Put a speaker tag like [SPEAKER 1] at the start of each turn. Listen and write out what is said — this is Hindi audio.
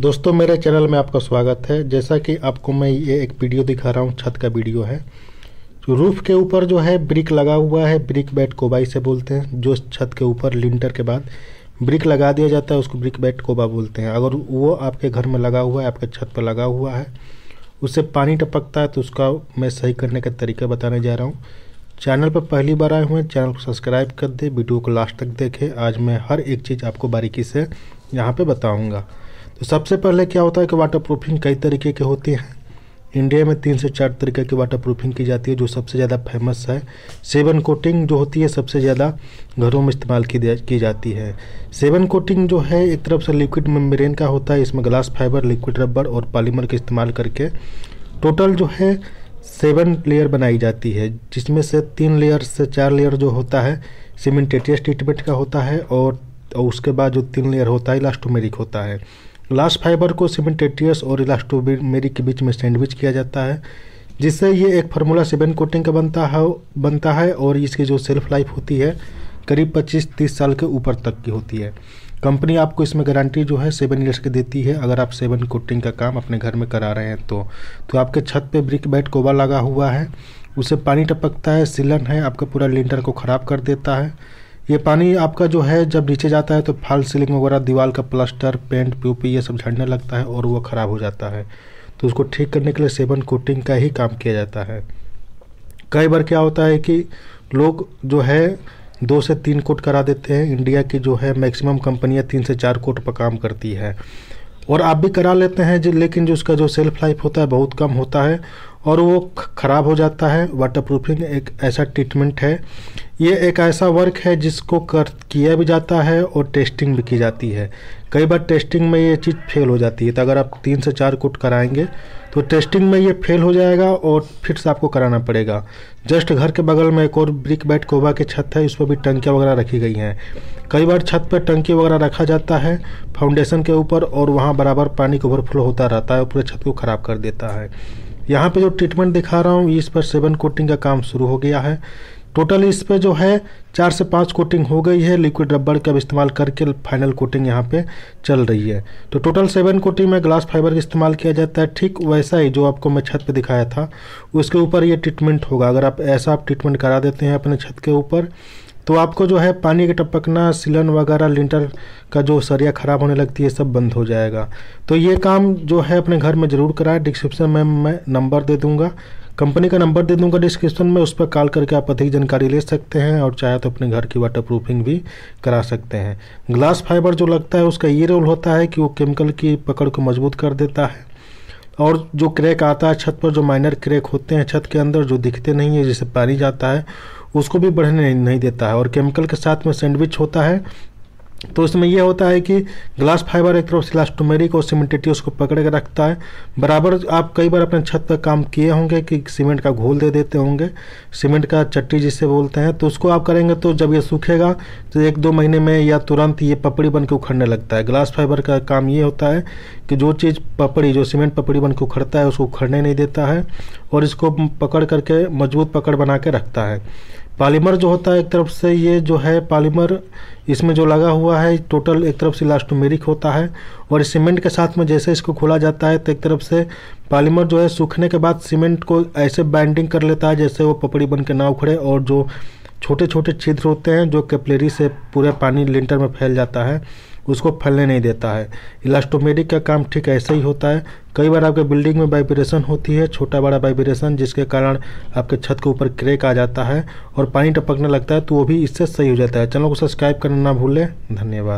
[SPEAKER 1] दोस्तों मेरे चैनल में आपका स्वागत है जैसा कि आपको मैं ये एक वीडियो दिखा रहा हूँ छत का वीडियो है तो रूफ़ के ऊपर जो है ब्रिक लगा हुआ है ब्रिक बैट कोबाई से बोलते हैं जो छत के ऊपर लिंटर के बाद ब्रिक लगा दिया जाता है उसको ब्रिक बैट कोबा बोलते हैं अगर वो आपके घर में लगा हुआ है आपके छत पर लगा हुआ है उससे पानी टपकता है तो उसका मैं सही करने का तरीका बताने जा रहा हूँ चैनल पर पहली बार आए हुए हैं चैनल को सब्सक्राइब कर दें वीडियो को लास्ट तक देखें आज मैं हर एक चीज़ आपको बारीकी से यहाँ पर बताऊँगा तो सबसे पहले क्या होता है कि वाटर प्रूफिंग कई तरीके के होती हैं इंडिया में तीन से चार तरीके की वाटर प्रूफिंग की जाती है जो सबसे ज़्यादा फेमस है सेवन कोटिंग जो होती है सबसे ज़्यादा घरों में इस्तेमाल की की जाती है सेवन कोटिंग जो है एक तरफ से लिक्विड मेम्ब्रेन का होता है इसमें ग्लास फाइबर लिक्विड रबर और पॉलीमर का इस्तेमाल करके टोटल जो है सेवन लेयर बनाई जाती है जिसमें से तीन लेयर से चार लेयर जो होता है सीमेंटेटियस ट्रीटमेंट का होता है और, और उसके बाद जो तीन लेयर होता है इलास्टोमेरिक होता है ग्लास फाइबर को सीमेंटेटियस और इलास्टोमेरी के बीच में सैंडविच किया जाता है जिससे ये एक फार्मूला सेवन कोटिंग का बनता है बनता है और इसकी जो सेल्फ लाइफ होती है करीब 25-30 साल के ऊपर तक की होती है कंपनी आपको इसमें गारंटी जो है सेवन ईयर्स की देती है अगर आप सेवन कोटिंग का काम अपने घर में करा रहे हैं तो तो आपके छत पे ब्रिक बैट कोबा लगा हुआ है उसे पानी टपकता है सिलन है आपका पूरा लिंटर को ख़राब कर देता है ये पानी आपका जो है जब नीचे जाता है तो फाल सीलिंग वगैरह दीवार का प्लास्टर पेंट पीओपी ये सब झड़ने लगता है और वो ख़राब हो जाता है तो उसको ठीक करने के लिए सेवन कोटिंग का ही काम किया जाता है कई बार क्या होता है कि लोग जो है दो से तीन कोट करा देते हैं इंडिया की जो है मैक्सिमम कंपनियां तीन से चार कोट पर काम करती है और आप भी करा लेते हैं जो लेकिन जो उसका जो सेल्फ लाइफ होता है बहुत कम होता है और वो ख़राब हो जाता है वाटर प्रूफिंग एक ऐसा ट्रीटमेंट है ये एक ऐसा वर्क है जिसको कर किया भी जाता है और टेस्टिंग भी की जाती है कई बार टेस्टिंग में ये चीज़ फेल हो जाती है तो अगर आप तीन से चार कोट कराएंगे तो टेस्टिंग में ये फेल हो जाएगा और फिर से आपको कराना पड़ेगा जस्ट घर के बगल में एक और ब्रिक बैट कोबा की छत है उस पर भी टंकियाँ वगैरह रखी गई हैं कई बार छत पर टंकी वगैरह रखा जाता है फाउंडेशन के ऊपर और वहाँ बराबर पानी का ओवरफ्लो होता रहता है और पूरे छत को ख़राब कर देता है यहाँ पे जो ट्रीटमेंट दिखा रहा हूँ इस पर सेवन कोटिंग का काम शुरू हो गया है टोटल इस पे जो है चार से पाँच कोटिंग हो गई है लिक्विड रबर का इस्तेमाल करके फाइनल कोटिंग यहाँ पे चल रही है तो टोटल सेवन कोटिंग में ग्लास फाइबर का इस्तेमाल किया जाता है ठीक वैसा ही जो आपको मैं छत पे दिखाया था उसके ऊपर ये ट्रीटमेंट होगा अगर आप ऐसा आप ट्रीटमेंट करा देते हैं अपने छत के ऊपर तो आपको जो है पानी के टपकना सिलन वगैरह लिंटर का जो सरिया ख़राब होने लगती है सब बंद हो जाएगा तो ये काम जो है अपने घर में ज़रूर कराए डिस्क्रिप्शन में मैं नंबर दे दूँगा कंपनी का नंबर दे दूंगा डिस्क्रिप्शन में उस पर कॉल करके आप अधिक जानकारी ले सकते हैं और चाहे तो अपने घर की वाटर प्रूफिंग भी करा सकते हैं ग्लास फाइबर जो लगता है उसका ये रोल होता है कि वो केमिकल की पकड़ को मजबूत कर देता है और जो क्रैक आता है छत पर जो माइनर क्रैक होते हैं छत के अंदर जो दिखते नहीं है जिसे पानी जाता है उसको भी बढ़ने नहीं देता है और केमिकल के साथ में सैंडविच होता है तो इसमें यह होता है कि ग्लास फाइबर एक तरफ सिलास्टोमेरिक और सीमेंटेटियस को पकड़ के रखता है बराबर आप कई बार अपने छत पर काम किए होंगे कि सीमेंट का घोल दे देते होंगे सीमेंट का चट्टी जिसे बोलते हैं तो उसको आप करेंगे तो जब ये सूखेगा तो एक दो महीने में या तुरंत ये पपड़ी बन के उखड़ने लगता है ग्लास फाइबर का काम ये होता है कि जो चीज़ पपड़ी जो सीमेंट पपड़ी बन के उखड़ता है उसको उखड़ने नहीं देता है और इसको पकड़ करके मजबूत पकड़ बना के रखता है पॉलीमर जो होता है एक तरफ से ये जो है पॉलीमर इसमें जो लगा हुआ है टोटल एक तरफ से इलास्टोमेरिक होता है और सीमेंट के साथ में जैसे इसको खोला जाता है तो एक तरफ से पॉलीमर जो है सूखने के बाद सीमेंट को ऐसे बाइंडिंग कर लेता है जैसे वो पपड़ी बन के ना उखड़े और जो छोटे छोटे छिद्र होते हैं जो कैपलेरी से पूरे पानी लिंटर में फैल जाता है उसको फलने नहीं देता है इलास्टोमेटिक का काम ठीक ऐसा ही होता है कई बार आपके बिल्डिंग में वाइब्रेशन होती है छोटा बड़ा वाइब्रेशन जिसके कारण आपके छत के ऊपर क्रेक आ जाता है और पानी टपकने लगता है तो वो भी इससे सही हो जाता है चैनल को सब्सक्राइब करना ना भूलें धन्यवाद